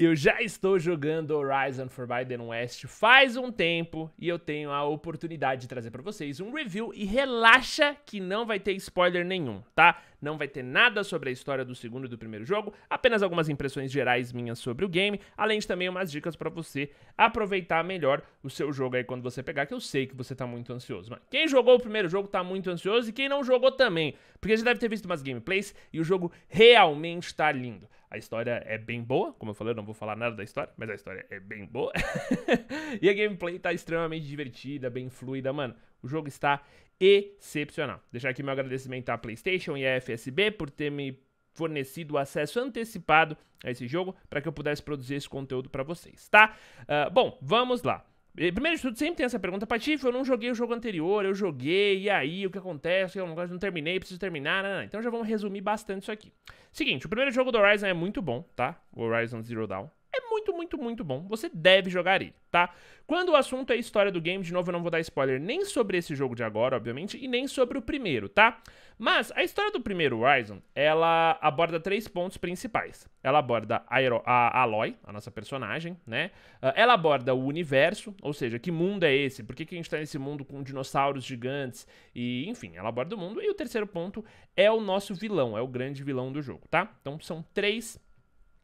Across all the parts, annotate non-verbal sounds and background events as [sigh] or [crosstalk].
Eu já estou jogando Horizon Forbidden West faz um tempo e eu tenho a oportunidade de trazer para vocês um review e relaxa que não vai ter spoiler nenhum, tá? Não vai ter nada sobre a história do segundo e do primeiro jogo, apenas algumas impressões gerais minhas sobre o game, além de também umas dicas para você aproveitar melhor o seu jogo aí quando você pegar, que eu sei que você tá muito ansioso. Mas quem jogou o primeiro jogo tá muito ansioso e quem não jogou também, porque você deve ter visto umas gameplays e o jogo realmente tá lindo. A história é bem boa, como eu falei, eu não vou falar nada da história, mas a história é bem boa. [laughs] e a gameplay tá extremamente divertida, bem fluida, mano. O jogo está excepcional. Deixar aqui meu agradecimento à PlayStation e à FSB por ter me fornecido acesso antecipado a esse jogo para que eu pudesse produzir esse conteúdo para vocês, tá? Uh, bom, vamos lá. Primeiro de tudo, sempre tem essa pergunta, Patife, eu não joguei o jogo anterior, eu joguei, e aí, o que acontece? Eu não, não terminei, preciso terminar, não, não. então já vamos resumir bastante isso aqui. Seguinte, o primeiro jogo do Horizon é muito bom, tá? O Horizon Zero Dawn é muito, muito, muito bom. Você deve jogar ele, tá? Quando o assunto é história do game, de novo eu não vou dar spoiler nem sobre esse jogo de agora, obviamente, e nem sobre o primeiro, tá? Mas a história do primeiro Horizon, ela aborda três pontos principais. Ela aborda a, Aero, a Aloy, a nossa personagem, né? Ah, ela aborda o universo, ou seja, que mundo é esse? Por que, que a gente tá nesse mundo com dinossauros gigantes? E, enfim, ela aborda o mundo. E o terceiro ponto é o nosso vilão, é o grande vilão do jogo, tá? Então são três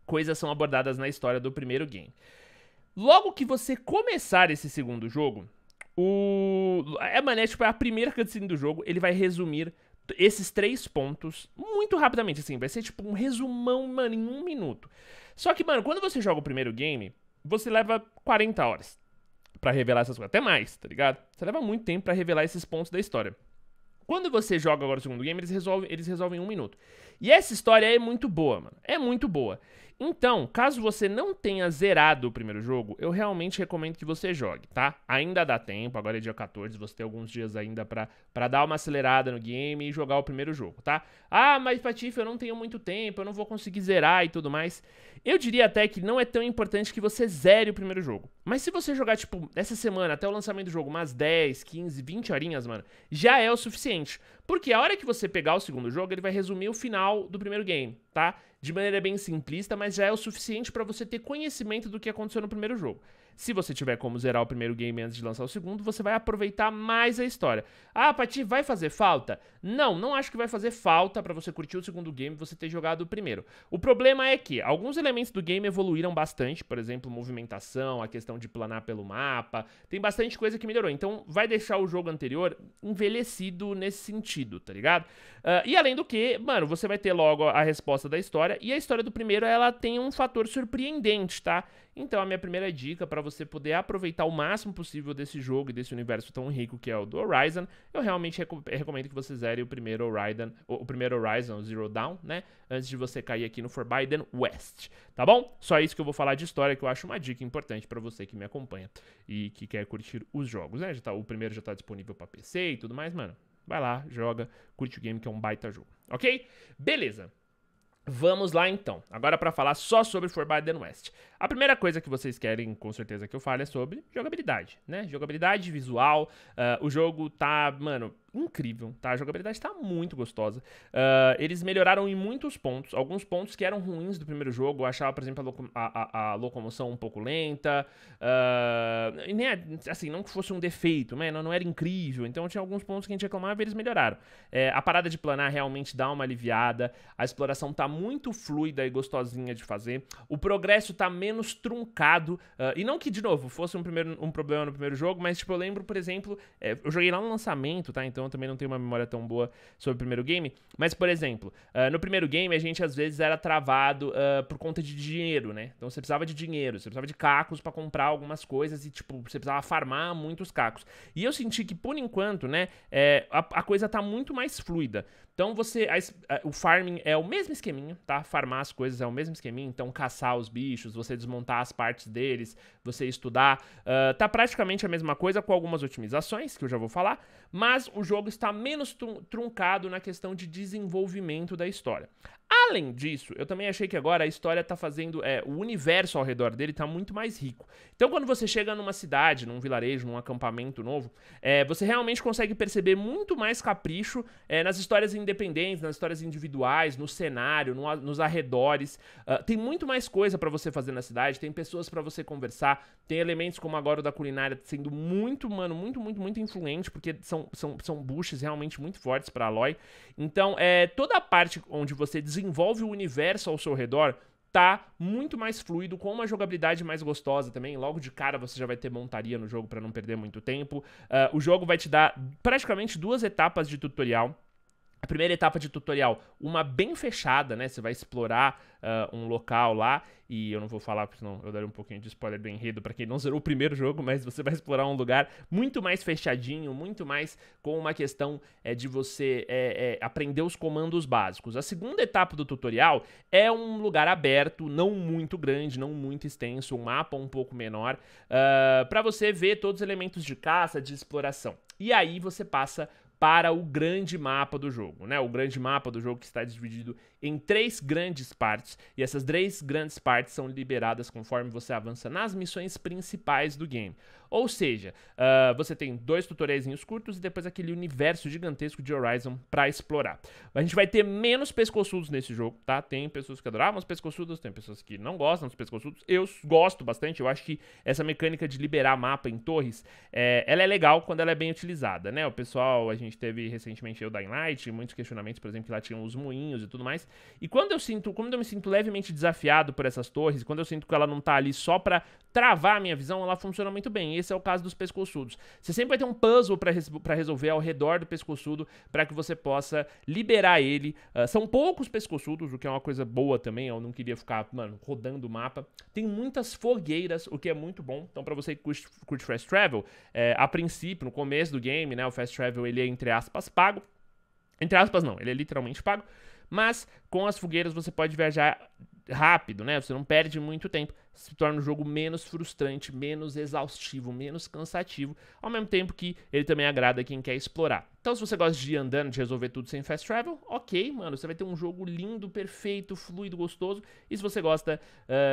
coisas são abordadas na história do primeiro game. Logo que você começar esse segundo jogo, o é mané, tipo, é a primeira cutscene do jogo, ele vai resumir esses três pontos muito rapidamente, assim, vai ser tipo um resumão, mano, em um minuto. Só que, mano, quando você joga o primeiro game, você leva 40 horas para revelar essas coisas, até mais, tá ligado? Você leva muito tempo para revelar esses pontos da história. Quando você joga agora o segundo game, eles resolvem, eles resolvem em um minuto. E essa história é muito boa, mano. É muito boa. Então, caso você não tenha zerado o primeiro jogo, eu realmente recomendo que você jogue, tá? Ainda dá tempo, agora é dia 14, você tem alguns dias ainda para dar uma acelerada no game e jogar o primeiro jogo, tá? Ah, mas Patife, eu não tenho muito tempo, eu não vou conseguir zerar e tudo mais. Eu diria até que não é tão importante que você zere o primeiro jogo. Mas se você jogar, tipo, essa semana até o lançamento do jogo, umas 10, 15, 20 horinhas, mano, já é o suficiente. Porque a hora que você pegar o segundo jogo, ele vai resumir o final do primeiro game, tá? De maneira bem simplista, mas já é o suficiente para você ter conhecimento do que aconteceu no primeiro jogo. Se você tiver como zerar o primeiro game antes de lançar o segundo, você vai aproveitar mais a história. Ah, Pati, vai fazer falta? Não, não acho que vai fazer falta para você curtir o segundo game você ter jogado o primeiro. O problema é que alguns elementos do game evoluíram bastante, por exemplo, movimentação, a questão de planar pelo mapa, tem bastante coisa que melhorou. Então vai deixar o jogo anterior envelhecido nesse sentido, tá ligado? Uh, e além do que, mano, você vai ter logo a resposta da história, e a história do primeiro ela tem um fator surpreendente, tá? Então, a minha primeira dica para você poder aproveitar o máximo possível desse jogo e desse universo tão rico que é o do Horizon, eu realmente recomendo que você zere o primeiro Horizon, o primeiro Horizon Zero Dawn, né? Antes de você cair aqui no Forbidden West, tá bom? Só isso que eu vou falar de história, que eu acho uma dica importante para você que me acompanha e que quer curtir os jogos, né? Já tá, o primeiro já tá disponível para PC e tudo mais, mano. Vai lá, joga, curte o game que é um baita jogo, ok? Beleza. Vamos lá então. Agora para falar só sobre Forbidden West. A primeira coisa que vocês querem, com certeza, que eu fale é sobre jogabilidade, né? Jogabilidade visual. Uh, o jogo tá, mano, incrível, tá? A jogabilidade tá muito gostosa. Uh, eles melhoraram em muitos pontos. Alguns pontos que eram ruins do primeiro jogo. Eu achava, por exemplo, a, loco a, a, a locomoção um pouco lenta. Uh, Assim, não que fosse um defeito, né? Não, não, era incrível. Então tinha alguns pontos que a gente reclamava e eles melhoraram. É, a parada de planar realmente dá uma aliviada. A exploração tá muito fluida e gostosinha de fazer. O progresso tá menos menos truncado. Uh, e não que, de novo, fosse um, primeiro, um problema no primeiro jogo, mas, tipo, eu lembro, por exemplo, é, eu joguei lá no lançamento, tá? Então eu também não tenho uma memória tão boa sobre o primeiro game. Mas, por exemplo, uh, no primeiro game a gente às vezes era travado uh, por conta de dinheiro, né? Então você precisava de dinheiro, você precisava de cacos para comprar algumas coisas e, tipo, você precisava farmar muitos cacos. E eu senti que, por enquanto, né, é, a, a coisa tá muito mais fluida. Então você. A, o farming é o mesmo esqueminha, tá? Farmar as coisas é o mesmo esqueminha. Então, caçar os bichos, você desmontar as partes deles, você estudar. Uh, tá praticamente a mesma coisa com algumas otimizações que eu já vou falar mas o jogo está menos truncado na questão de desenvolvimento da história. Além disso, eu também achei que agora a história está fazendo. É, o universo ao redor dele está muito mais rico. Então, quando você chega numa cidade, num vilarejo, num acampamento novo, é, você realmente consegue perceber muito mais capricho é, nas histórias independentes, nas histórias individuais, no cenário, no, nos arredores. Uh, tem muito mais coisa para você fazer na cidade, tem pessoas para você conversar, tem elementos como agora o da culinária sendo muito, mano, muito, muito, muito influente, porque são são, são, realmente muito fortes para Aloy. Então, é, toda a parte onde você desenvolve o universo ao seu redor tá muito mais fluido, com uma jogabilidade mais gostosa também. Logo de cara você já vai ter montaria no jogo para não perder muito tempo. Uh, o jogo vai te dar praticamente duas etapas de tutorial a primeira etapa de tutorial, uma bem fechada, né? Você vai explorar uh, um local lá, e eu não vou falar, porque senão eu darei um pouquinho de spoiler do enredo para quem não zerou o primeiro jogo, mas você vai explorar um lugar muito mais fechadinho, muito mais com uma questão é, de você é, é, aprender os comandos básicos. A segunda etapa do tutorial é um lugar aberto, não muito grande, não muito extenso, um mapa um pouco menor, uh, ah, para você ver todos os elementos de caça, de exploração. E aí você passa para o grande mapa do jogo, né? O grande mapa do jogo que está dividido em três grandes partes e essas três grandes partes são liberadas conforme você avança nas missões principais do game. Ou seja, uh, você tem dois tutoriais curtos e depois aquele universo gigantesco de Horizon para explorar. A gente vai ter menos pescoçudos nesse jogo, tá? Tem pessoas que adoravam os pescoçudos, tem pessoas que não gostam dos pescoçudos. Eu gosto bastante, eu acho que essa mecânica de liberar mapa em torres, é, ela é legal quando ela é bem utilizada, né? O pessoal, a gente teve recentemente eu da Night, muitos questionamentos, por exemplo, que lá tinham os moinhos e tudo mais. E quando eu sinto, quando eu me sinto levemente desafiado por essas torres, quando eu sinto que ela não tá ali só para travar a minha visão, ela funciona muito bem. E esse é o caso dos pescoçudos. Você sempre vai ter um puzzle para resolver ao redor do pescoçudo para que você possa liberar ele. Uh, são poucos pescoçudos, o que é uma coisa boa também. Eu não queria ficar, mano, rodando o mapa. Tem muitas fogueiras, o que é muito bom. Então, para você que curte, curte Fast Travel, é, a princípio, no começo do game, né, o Fast Travel ele é, entre aspas, pago. Entre aspas, não, ele é literalmente pago. Mas com as fogueiras você pode viajar rápido, né? Você não perde muito tempo. Se torna o jogo menos frustrante, menos exaustivo, menos cansativo, ao mesmo tempo que ele também agrada quem quer explorar. Então, se você gosta de ir andando, de resolver tudo sem fast travel, ok, mano, você vai ter um jogo lindo, perfeito, fluido, gostoso. E se você gosta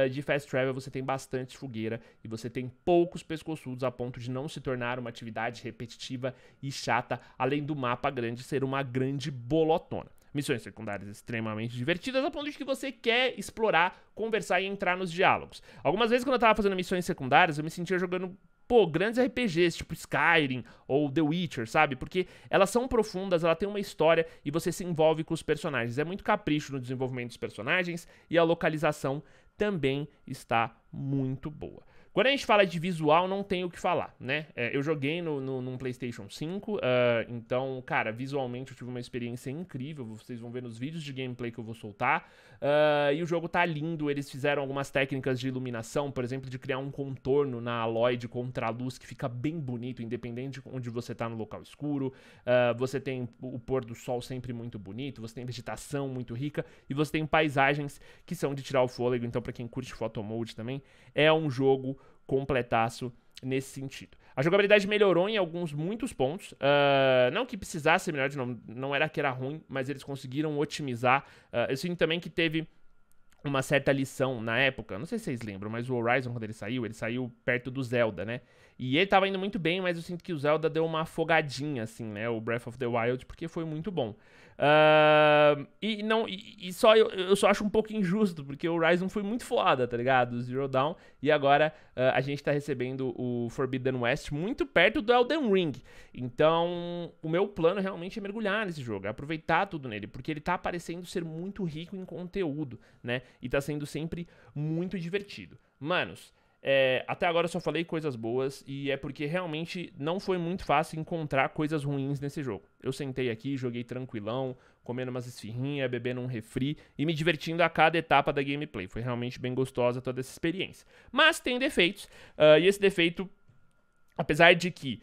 uh, de fast travel, você tem bastante fogueira e você tem poucos pescoçudos a ponto de não se tornar uma atividade repetitiva e chata, além do mapa grande ser uma grande bolotona. Missões secundárias extremamente divertidas, a ponto de que você quer explorar, conversar e entrar nos diálogos. Algumas vezes, quando eu tava fazendo missões secundárias, eu me sentia jogando pô, grandes RPGs, tipo Skyrim ou The Witcher, sabe? Porque elas são profundas, ela tem uma história e você se envolve com os personagens. É muito capricho no desenvolvimento dos personagens e a localização também está muito boa. Quando a gente fala de visual, não tem o que falar, né? É, eu joguei no, no, num PlayStation 5, uh, ah, então, cara, visualmente eu tive uma experiência incrível. Vocês vão ver nos vídeos de gameplay que eu vou soltar. Uh, e o jogo tá lindo. Eles fizeram algumas técnicas de iluminação, por exemplo, de criar um contorno na alloy de contraluz que fica bem bonito, independente de onde você tá no local escuro. Uh, você tem o pôr do sol sempre muito bonito, você tem vegetação muito rica e você tem paisagens que são de tirar o fôlego. Então, para quem curte photo mode também, é um jogo completaço nesse sentido. A jogabilidade melhorou em alguns muitos pontos. Uh, não que precisasse melhor de novo, não era que era ruim, mas eles conseguiram otimizar. Uh, eu sinto também que teve uma certa lição na época. Não sei se vocês lembram, mas o Horizon, quando ele saiu, ele saiu perto do Zelda, né? E ele tava indo muito bem, mas eu sinto que o Zelda deu uma afogadinha, assim, né? O Breath of the Wild, porque foi muito bom. Uh, e não e, e só eu, eu, só acho um pouco injusto, porque o Horizon foi muito foda, tá ligado? O Zero Dawn. E agora uh, a gente tá recebendo o Forbidden West muito perto do Elden Ring. Então, o meu plano realmente é mergulhar nesse jogo, é aproveitar tudo nele, porque ele tá parecendo ser muito rico em conteúdo, né? E tá sendo sempre muito divertido. Manos, é, até agora eu só falei coisas boas e é porque realmente não foi muito fácil encontrar coisas ruins nesse jogo. Eu sentei aqui, joguei tranquilão, comendo umas esfirrinhas, bebendo um refri e me divertindo a cada etapa da gameplay. Foi realmente bem gostosa toda essa experiência. Mas tem defeitos, uh, e esse defeito, apesar de que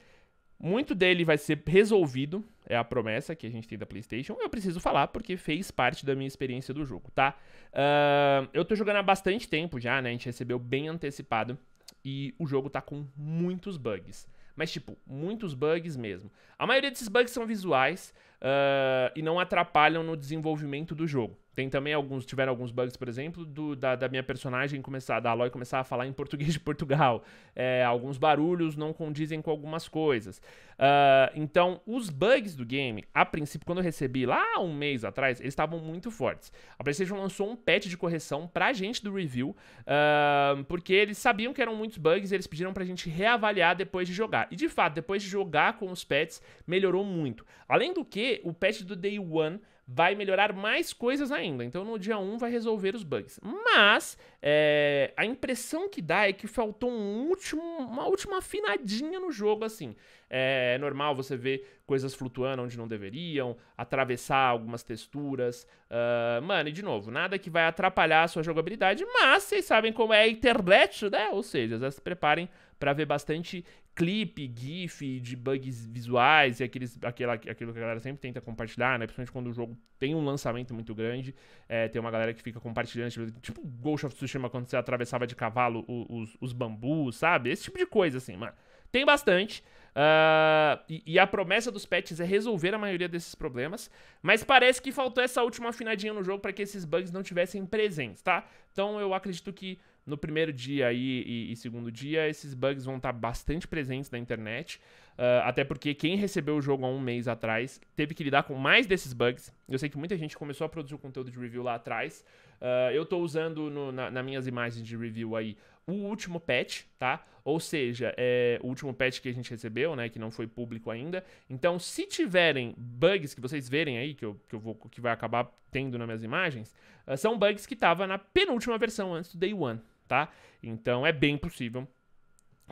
muito dele vai ser resolvido, é a promessa que a gente tem da PlayStation. Eu preciso falar porque fez parte da minha experiência do jogo, tá? Uh, eu tô jogando há bastante tempo já, né? A gente recebeu bem antecipado e o jogo tá com muitos bugs. Mas, tipo, muitos bugs mesmo. A maioria desses bugs são visuais uh, e não atrapalham no desenvolvimento do jogo. Tem também alguns, tiveram alguns bugs, por exemplo, do, da, da, minha personagem começar, da Aloy começar a falar em português de Portugal. É, alguns barulhos não condizem com algumas coisas. Uh, então, os bugs do game, a princípio, quando eu recebi lá um mês atrás, eles estavam muito fortes. A PlayStation lançou um patch de correção pra gente do review, uh, porque eles sabiam que eram muitos bugs e eles pediram pra gente reavaliar depois de jogar. E de fato, depois de jogar com os pets, melhorou muito. Além do que, o patch do Day One vai melhorar mais coisas ainda ainda, então no dia 1 vai resolver os bugs. Mas é, a impressão que dá é que faltou um último, uma última afinadinha no jogo, assim. É, é normal você ver coisas flutuando onde não deveriam, atravessar algumas texturas. Uh, mano, e de novo, nada que vai atrapalhar a sua jogabilidade, mas vocês sabem como é a internet, né? Ou seja, já se preparem para ver bastante clipe, gif de bugs visuais e aqueles, aquela, aquilo que a galera sempre tenta compartilhar, né? Principalmente quando o jogo tem um lançamento muito grande, é, tem uma galera que fica compartilhando, tipo, tipo Ghost of Tsushima quando você atravessava de cavalo os, os bambus, sabe? Esse tipo de coisa, assim, mano. Tem bastante. Uh, e, e, a promessa dos patches é resolver a maioria desses problemas, mas parece que faltou essa última afinadinha no jogo para que esses bugs não tivessem presentes, tá? Então eu acredito que no primeiro dia e, e, e segundo dia, esses bugs vão estar tá bastante presentes na internet. Uh, até porque quem recebeu o jogo há um mês atrás teve que lidar com mais desses bugs. Eu sei que muita gente começou a produzir o conteúdo de review lá atrás. Uh, eu estou usando no, na, nas minhas imagens de review aí o último patch, tá? Ou seja, é o último patch que a gente recebeu, né? Que não foi público ainda. Então, se tiverem bugs que vocês verem aí, que, eu, que, eu vou, que vai acabar tendo nas minhas imagens, uh, são bugs que estavam na penúltima versão antes do Day One tá? Então é bem possível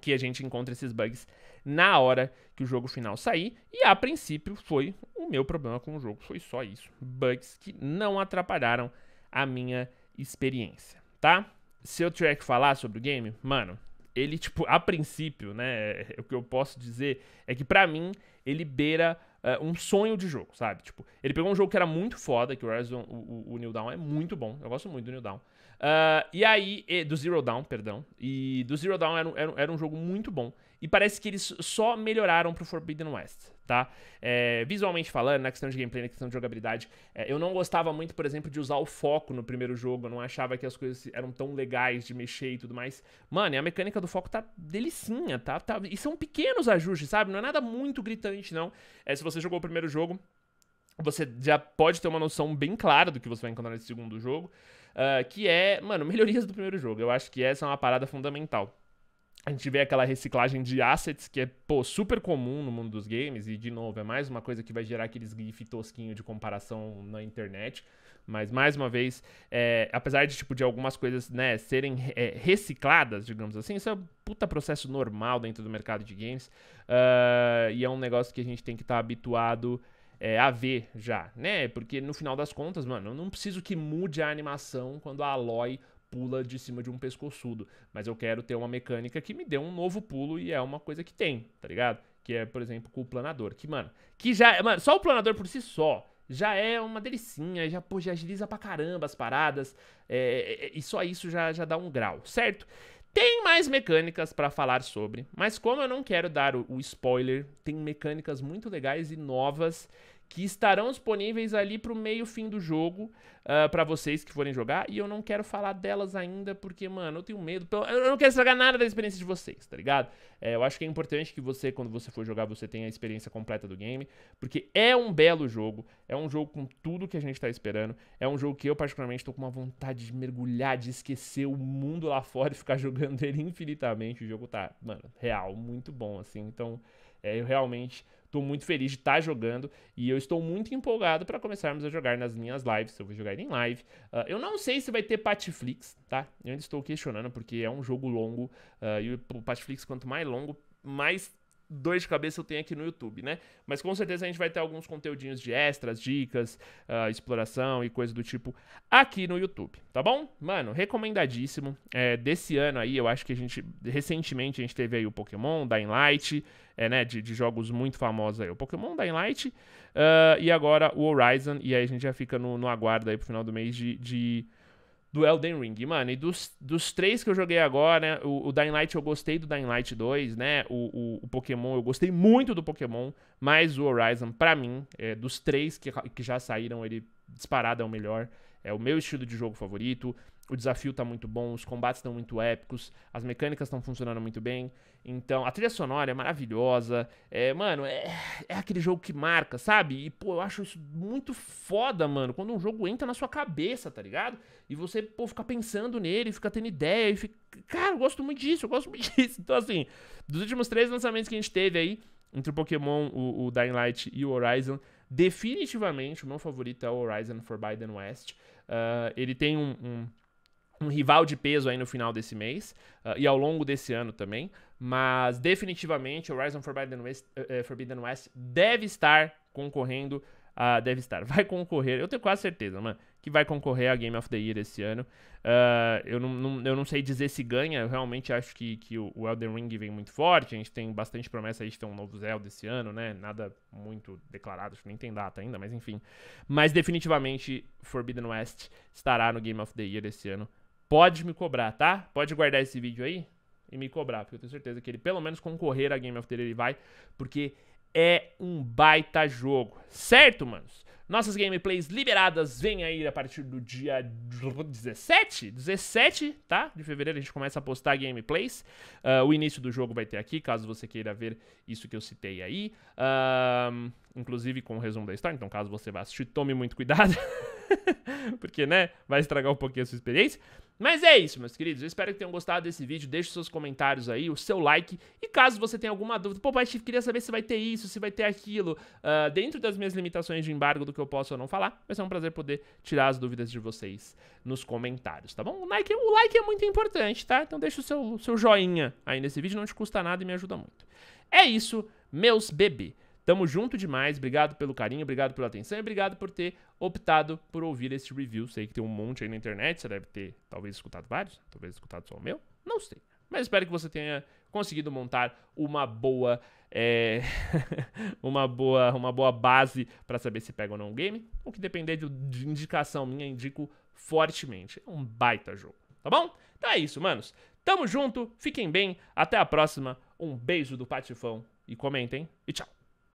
que a gente encontre esses bugs na hora que o jogo final sair. E a princípio foi o meu problema com o jogo, foi só isso. Bugs que não atrapalharam a minha experiência, tá? Se eu tiver que falar sobre o game, mano, ele tipo, a princípio, né, é, o que eu posso dizer é que para mim ele beira uh, um sonho de jogo, sabe? Tipo, ele pegou um jogo que era muito foda, que o Horizon, o, o, o New Dawn é muito bom, eu gosto muito do New Dawn. Uh, e aí, e, do Zero Down, perdão. E do Zero Down era, era, era um jogo muito bom. E parece que eles só melhoraram pro Forbidden West, tá? É, visualmente falando, na questão de gameplay, na questão de jogabilidade, é, eu não gostava muito, por exemplo, de usar o foco no primeiro jogo. Eu não achava que as coisas eram tão legais de mexer e tudo mais. Mano, a mecânica do foco tá delicinha, tá? tá e são pequenos ajustes, sabe? Não é nada muito gritante, não. É, se você jogou o primeiro jogo, você já pode ter uma noção bem clara do que você vai encontrar nesse segundo jogo uh, que é, mano, melhorias do primeiro jogo. Eu acho que essa é uma parada fundamental. A gente vê aquela reciclagem de assets que é, pô, super comum no mundo dos games, e de novo, é mais uma coisa que vai gerar aqueles gif tosquinho de comparação na internet. Mas, mais uma vez, é, apesar de, tipo, de algumas coisas, né, serem é, recicladas, digamos assim, isso é um puta processo normal dentro do mercado de games. Uh, e é um negócio que a gente tem que estar tá habituado é, a ver já, né? Porque no final das contas, mano, eu não preciso que mude a animação quando a Aloy pula de cima de um pescoçudo, mas eu quero ter uma mecânica que me dê um novo pulo e é uma coisa que tem, tá ligado? Que é, por exemplo, com o planador, que, mano, que já, mano, só o planador por si só já é uma delicinha, já, pô, já agiliza pra caramba as paradas, é, é, é e só isso já, já dá um grau, certo? Tem mais mecânicas para falar sobre, mas como eu não quero dar o, spoiler, tem mecânicas muito legais e novas que estarão disponíveis ali para o meio fim do jogo uh, ah, para vocês que forem jogar. E eu não quero falar delas ainda porque, mano, eu tenho medo. Eu não quero estragar nada da experiência de vocês, tá ligado? É, eu acho que é importante que você, quando você for jogar, você tenha a experiência completa do game, porque é um belo jogo. É um jogo com tudo que a gente está esperando. É um jogo que eu, particularmente, estou com uma vontade de mergulhar, de esquecer o mundo lá fora e ficar [laughs] jogando ele infinitamente. O jogo tá, mano, real, muito bom, assim. Então, é, eu realmente Estou muito feliz de estar tá jogando e eu estou muito empolgado para começarmos a jogar nas minhas lives. Eu vou jogar em live. Uh, eu não sei se vai ter Patflix, tá? Eu ainda estou questionando porque é um jogo longo uh, e o Patflix, quanto mais longo, mais dois de cabeça eu tenho aqui no YouTube, né? Mas com certeza a gente vai ter alguns conteúdinhos de extras, dicas, uh, exploração e coisa do tipo aqui no YouTube, tá bom? Mano, recomendadíssimo. É, desse ano aí, eu acho que a gente, recentemente a gente teve aí o Pokémon, da Light, é, né, de, de jogos muito famosos aí. O Pokémon, da Light uh, e agora o Horizon. E aí a gente já fica no, no aguardo aí pro final do mês de, de do Elden Ring. Mano, e dos, dos três que eu joguei agora, né, o, o Dying Light eu gostei do Dying Light 2, né? O, o, o, Pokémon, eu gostei muito do Pokémon, mas o Horizon, para mim, é, dos três que, que já saíram, ele disparado é o melhor. É o meu estilo de jogo favorito. O desafio tá muito bom, os combates estão muito épicos, as mecânicas estão funcionando muito bem. Então, a trilha sonora é maravilhosa. É, mano, é, é aquele jogo que marca, sabe? E, pô, eu acho isso muito foda, mano. Quando um jogo entra na sua cabeça, tá ligado? E você, pô, fica pensando nele, fica tendo ideia. E fica... Cara, eu gosto muito disso, eu gosto muito [laughs] disso. Então, assim, dos últimos três lançamentos que a gente teve aí, entre o Pokémon, o, o Dying Light e o Horizon, definitivamente o meu favorito é o Horizon Forbidden West. Uh, ele tem um, um um rival de peso aí no final desse mês uh, e ao longo desse ano também. Mas definitivamente o Horizon Forbidden West, uh, Forbidden West deve estar concorrendo. Uh, deve estar, [laughs] vai concorrer, eu tenho quase certeza, mano, que vai concorrer a Game of the Year esse ano. Uh, eu, não, não, eu não sei dizer se ganha, eu realmente acho que, que o Elden Ring vem muito forte, a gente tem bastante promessa aí de ter um novo Zelda esse ano, né? Nada muito declarado, acho que nem tem data ainda, mas enfim. Mas definitivamente Forbidden West estará no Game of the Year esse ano. Pode me cobrar, tá? Pode guardar esse vídeo aí e me cobrar, porque eu tenho certeza que ele pelo menos concorrer a Game of the Year ele vai, porque é um baita jogo, certo, manos? Nossas gameplays liberadas vêm aí a partir do dia 17, 17, tá? De fevereiro a gente começa a postar gameplays. Uh, o início do jogo vai ter aqui, caso você queira ver isso que eu citei aí. Uh, inclusive com o resumo da história, então caso você vá assistir, tome muito cuidado. [laughs] [laughs] Porque, né, vai estragar um pouquinho a sua experiência. Mas é isso, meus queridos. Eu espero que tenham gostado desse vídeo. Deixe seus comentários aí, o seu like. E caso você tenha alguma dúvida, pô, Pai Chief, queria saber se vai ter isso, se vai ter aquilo. Uh, dentro das minhas limitações de embargo do que eu posso ou não falar, vai ser um prazer poder tirar as dúvidas de vocês nos comentários, tá bom? O like, o like é muito importante, tá? Então deixa o seu, seu joinha aí nesse vídeo, não te custa nada e me ajuda muito. É isso, meus bebês. Tamo junto demais, obrigado pelo carinho, obrigado pela atenção e obrigado por ter optado por ouvir esse review. Sei que tem um monte aí na internet, você deve ter talvez escutado vários, talvez escutado só o meu, não sei. Mas espero que você tenha conseguido montar uma boa é, [laughs] uma boa uma boa base para saber se pega ou não o game. O que depender de, de indicação minha, indico fortemente. É um baita jogo, tá bom? Então é isso, manos. Tamo junto, fiquem bem, até a próxima. Um beijo do Patifão e comentem e tchau.